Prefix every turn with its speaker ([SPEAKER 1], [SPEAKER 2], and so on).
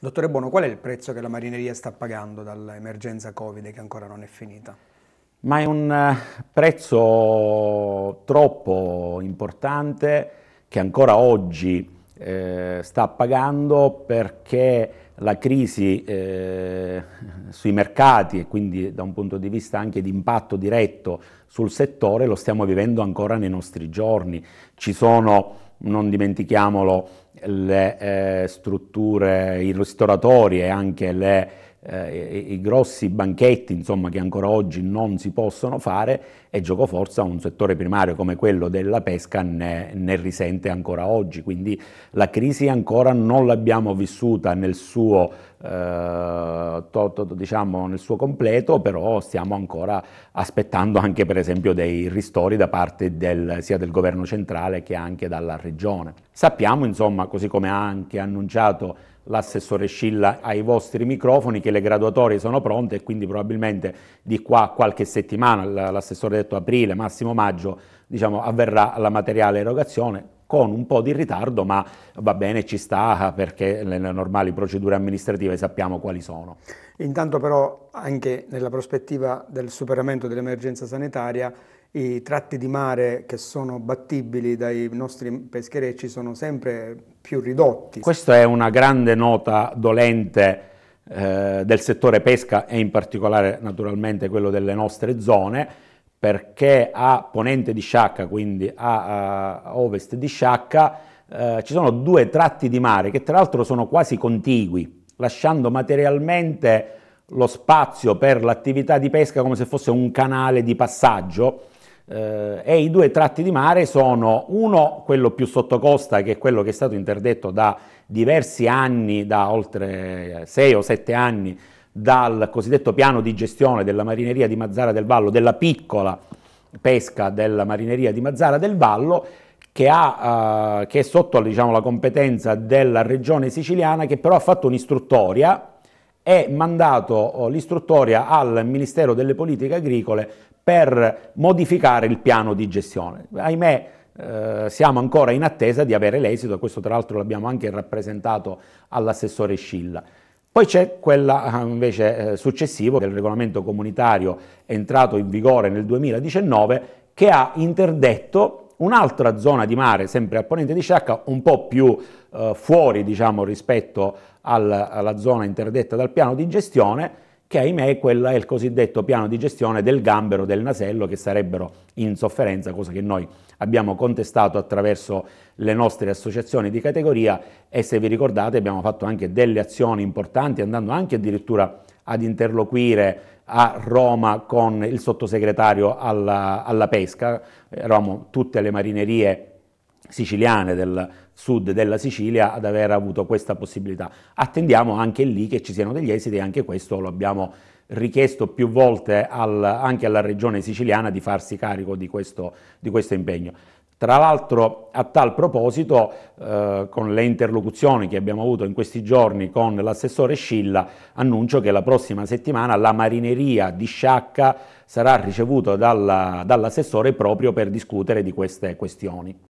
[SPEAKER 1] Dottore Bono, qual è il prezzo che la marineria sta pagando dall'emergenza Covid che ancora non è finita? Ma è un eh, prezzo troppo importante che ancora oggi eh, sta pagando perché la crisi eh, sui mercati e quindi da un punto di vista anche di impatto diretto sul settore lo stiamo vivendo ancora nei nostri giorni. Ci sono, non dimentichiamolo, le eh, strutture, i ristoratori e anche le eh, i grossi banchetti insomma, che ancora oggi non si possono fare e gioco forza un settore primario come quello della pesca ne, ne risente ancora oggi. Quindi la crisi ancora non l'abbiamo vissuta nel suo eh, to, to, diciamo nel suo completo, però stiamo ancora aspettando anche per esempio dei ristori da parte del, sia del governo centrale che anche dalla regione. Sappiamo insomma, così come ha anche annunciato l'assessore Scilla ai vostri microfoni che le graduatorie sono pronte e quindi probabilmente di qua a qualche settimana, l'assessore ha detto aprile, massimo maggio, diciamo, avverrà la materiale erogazione con un po' di ritardo, ma va bene, ci sta perché le normali procedure amministrative sappiamo quali sono. Intanto però anche nella prospettiva del superamento dell'emergenza sanitaria i tratti di mare che sono battibili dai nostri pescherecci sono sempre più ridotti. Questa è una grande nota dolente eh, del settore pesca e in particolare naturalmente quello delle nostre zone perché a ponente di Sciacca, quindi a, eh, a ovest di Sciacca, eh, ci sono due tratti di mare che tra l'altro sono quasi contigui, lasciando materialmente lo spazio per l'attività di pesca come se fosse un canale di passaggio eh, e i due tratti di mare sono uno quello più sottocosta che è quello che è stato interdetto da diversi anni, da oltre sei o sette anni dal cosiddetto piano di gestione della marineria di Mazzara del Vallo, della piccola pesca della marineria di Mazzara del Vallo, che, ha, eh, che è sotto diciamo, la competenza della regione siciliana, che però ha fatto un'istruttoria e mandato oh, l'istruttoria al Ministero delle Politiche Agricole per modificare il piano di gestione. Ahimè, eh, siamo ancora in attesa di avere l'esito, questo tra l'altro l'abbiamo anche rappresentato all'assessore Scilla. Poi c'è quella ah, invece eh, successiva del regolamento comunitario entrato in vigore nel 2019 che ha interdetto Un'altra zona di mare, sempre a ponente di Sciacca, un po' più eh, fuori diciamo, rispetto al, alla zona interdetta dal piano di gestione, che ahimè quello è il cosiddetto piano di gestione del gambero, del nasello, che sarebbero in sofferenza, cosa che noi abbiamo contestato attraverso le nostre associazioni di categoria e se vi ricordate abbiamo fatto anche delle azioni importanti andando anche addirittura ad interloquire a Roma con il sottosegretario alla, alla pesca, eravamo tutte le marinerie siciliane del sud della Sicilia ad aver avuto questa possibilità. Attendiamo anche lì che ci siano degli esiti e anche questo lo abbiamo richiesto più volte al, anche alla regione siciliana di farsi carico di questo, di questo impegno. Tra l'altro a tal proposito, eh, con le interlocuzioni che abbiamo avuto in questi giorni con l'assessore Scilla, annuncio che la prossima settimana la marineria di Sciacca sarà ricevuta dalla, dall'assessore proprio per discutere di queste questioni.